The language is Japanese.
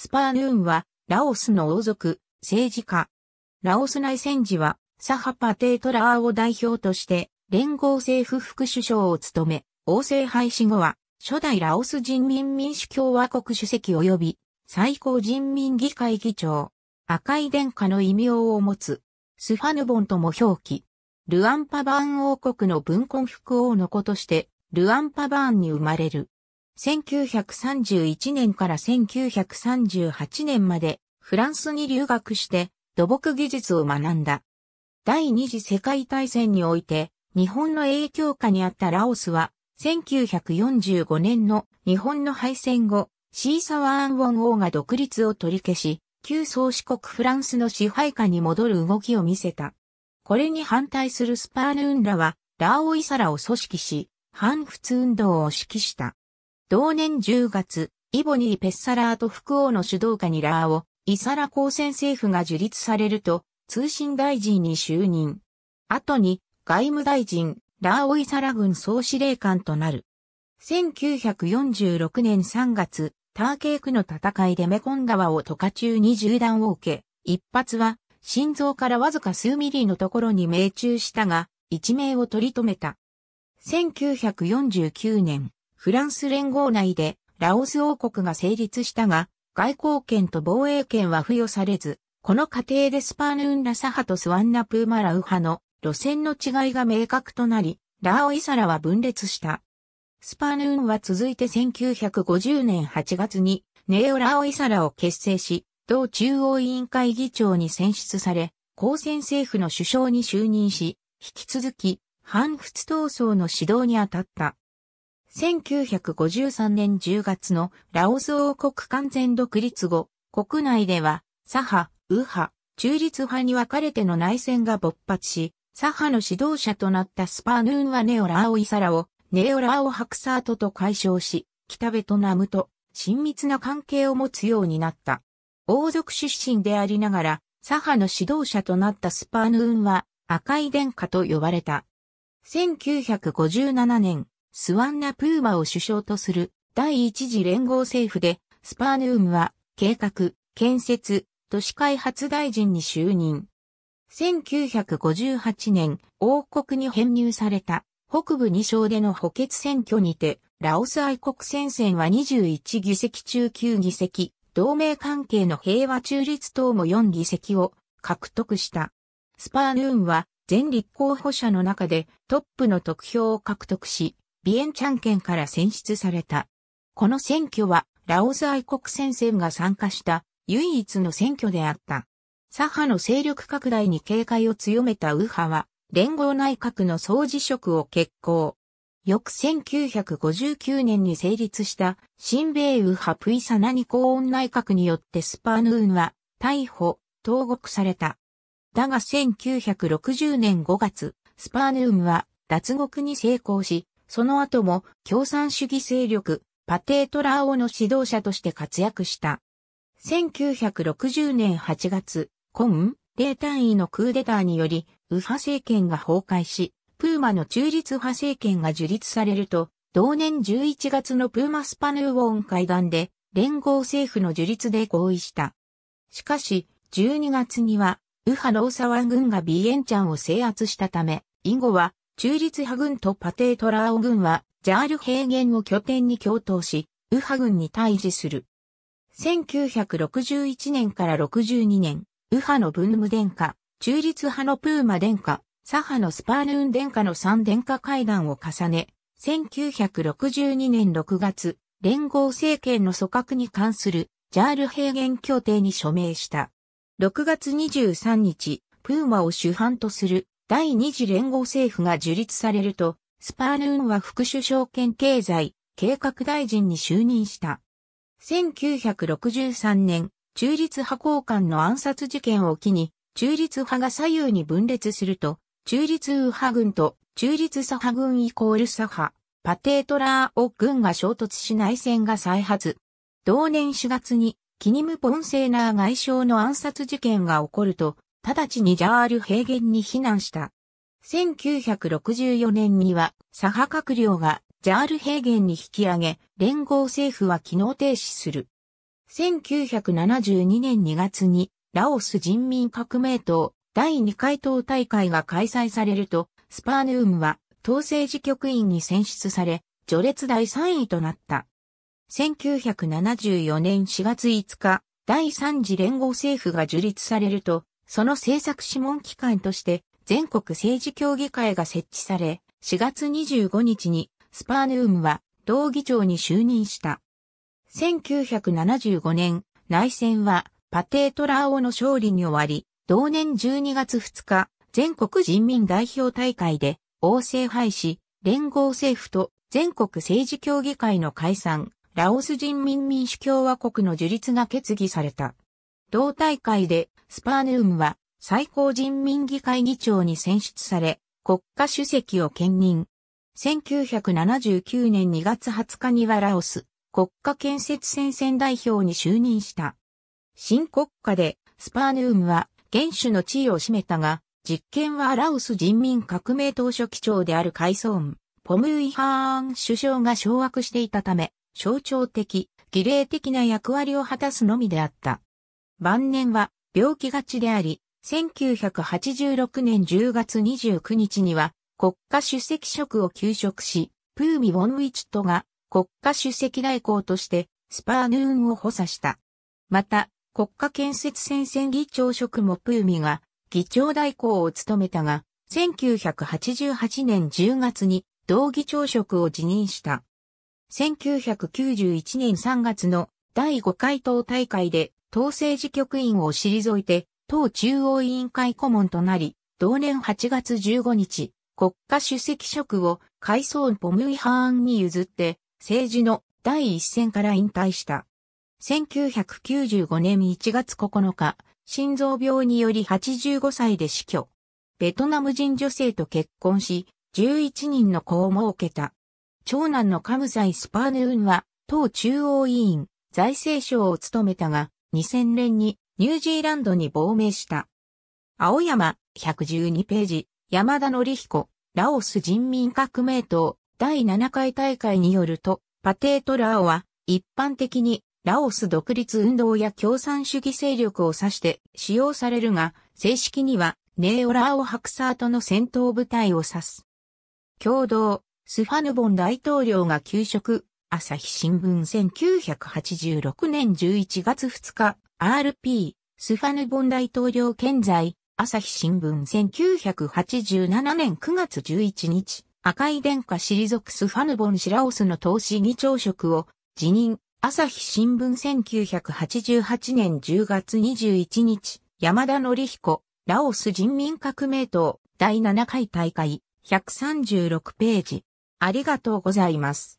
スパーヌーンは、ラオスの王族、政治家。ラオス内戦時は、サハパテートラーを代表として、連合政府副首相を務め、王政廃止後は、初代ラオス人民民主共和国主席及び、最高人民議会議長。赤い殿下の異名を持つ、スファヌボンとも表記。ルアンパバーン王国の文婚副王の子として、ルアンパバーンに生まれる。1931年から1938年までフランスに留学して土木技術を学んだ。第二次世界大戦において日本の影響下にあったラオスは1945年の日本の敗戦後、シーサワーンウォン王が独立を取り消し、旧宗主国フランスの支配下に戻る動きを見せた。これに反対するスパーヌーンらは、ラーオイサラを組織し、反仏運動を指揮した。同年10月、イボニー・ペッサラーと福王の主導下にラーを、イサラ公選政府が樹立されると、通信大臣に就任。後に、外務大臣、ラーオイサラ軍総司令官となる。1946年3月、ターケークの戦いでメコン川を渡カ中に銃弾を受け、一発は、心臓からわずか数ミリのところに命中したが、一命を取り留めた。1949年、フランス連合内でラオス王国が成立したが、外交権と防衛権は付与されず、この過程でスパーヌンラサ派とスワンナプーマラウ派の路線の違いが明確となり、ラオイサラは分裂した。スパーヌーンは続いて1950年8月にネオ・ラオイサラを結成し、同中央委員会議長に選出され、公選政府の首相に就任し、引き続き、反仏闘争の指導に当たった。1953年10月のラオス王国完全独立後、国内では左派、右派、中立派に分かれての内戦が勃発し、左派の指導者となったスパーヌーンはネオラオイサラを、ネオラオハクサートと解消し、北ベトナムと親密な関係を持つようになった。王族出身でありながら、左派の指導者となったスパーヌーンは赤い殿下と呼ばれた。1957年、スワンナ・プーマを首相とする第一次連合政府で、スパーヌームは計画、建設、都市開発大臣に就任。1958年、王国に編入された北部二省での補欠選挙にて、ラオス愛国戦線は21議席中9議席、同盟関係の平和中立党も4議席を獲得した。スパーヌーンは全立候補者の中でトップの得票を獲得し、ビエンチャン県から選出された。この選挙は、ラオズ愛国戦線が参加した唯一の選挙であった。左派の勢力拡大に警戒を強めた右派は、連合内閣の総辞職を決行。翌1959年に成立した新米右派プイサナニ公音内閣によってスパーヌーンは逮捕、投獄された。だが1960年5月、スパーヌーンは脱獄に成功し、その後も共産主義勢力、パテートラーオの指導者として活躍した。1960年8月、コ今、米単位のクーデターにより、右派政権が崩壊し、プーマの中立派政権が樹立されると、同年11月のプーマスパヌーウォン会談で、連合政府の樹立で合意した。しかし、12月には、右派ローサワン軍がビエンチャンを制圧したため、以後は中立派軍とパテートラーオ軍は、ジャール平原を拠点に共闘し、右派軍に対峙する。1961年から62年、右派のブンム殿下、中立派のプーマ殿下、左派のスパーヌーン殿下の3殿下会談を重ね、1962年6月、連合政権の組閣に関するジャール平原協定に署名した。6月23日、プーマを主犯とする第二次連合政府が樹立されると、スパーヌーンは副首相兼経済、計画大臣に就任した。1963年、中立派交換の暗殺事件を機に、中立派が左右に分裂すると、中立右派軍と中立左派軍イコール左派、パテートラーを軍が衝突し内戦が再発。同年4月に、キニム・ポンセーナー外相の暗殺事件が起こると、直ちにジャール平原に避難した。1964年には左派閣僚がジャール平原に引き上げ、連合政府は機能停止する。1972年2月にラオス人民革命党第2回党大会が開催されると、スパーヌームは党政治局員に選出され、序列第3位となった。1974年4月5日、第3次連合政府が樹立されると、その政策諮問機関として全国政治協議会が設置され、4月25日にスパーヌームは同議長に就任した。1975年、内戦はパテートラーオの勝利に終わり、同年12月2日、全国人民代表大会で王政廃止、連合政府と全国政治協議会の解散、ラオス人民民主共和国の樹立が決議された。同大会でスパーヌームは最高人民議会議長に選出され、国家主席を兼任。1979年2月20日にはラオス国家建設戦線代表に就任した。新国家でスパーヌームは元首の地位を占めたが、実権はラオス人民革命党書記長であるカイソーン、ポムイハーン首相が掌握していたため、象徴的、儀礼的な役割を果たすのみであった。晩年は病気がちであり、1986年10月29日には国家主席職を休職し、プーミ・ウォンウィチットが国家主席代行としてスパーヌーンを補佐した。また、国家建設戦線議長職もプーミが議長代行を務めたが、1988年10月に同議長職を辞任した。1991年3月の第5回党大会で党政治局員を退いて、党中央委員会顧問となり、同年8月15日、国家主席職を海藻ポムイハーンに譲って、政治の第一線から引退した。1995年1月9日、心臓病により85歳で死去。ベトナム人女性と結婚し、11人の子を設けた。長男のカムサイ・スパーヌーンは、党中央委員、財政省を務めたが、2000年にニュージーランドに亡命した。青山、112ページ、山田則彦、ラオス人民革命党、第7回大会によると、パテートラオは、一般的に、ラオス独立運動や共産主義勢力を指して使用されるが、正式には、ネオラオ・ハクサートの戦闘部隊を指す。共同、スファヌボン大統領が休職、朝日新聞1986年11月2日、RP、スファヌボン大統領健在、朝日新聞1987年9月11日、赤い殿下ゾくスファヌボンシラオスの投資議長職を辞任、朝日新聞1988年10月21日、山田則彦、ラオス人民革命党第7回大会、136ページ。ありがとうございます。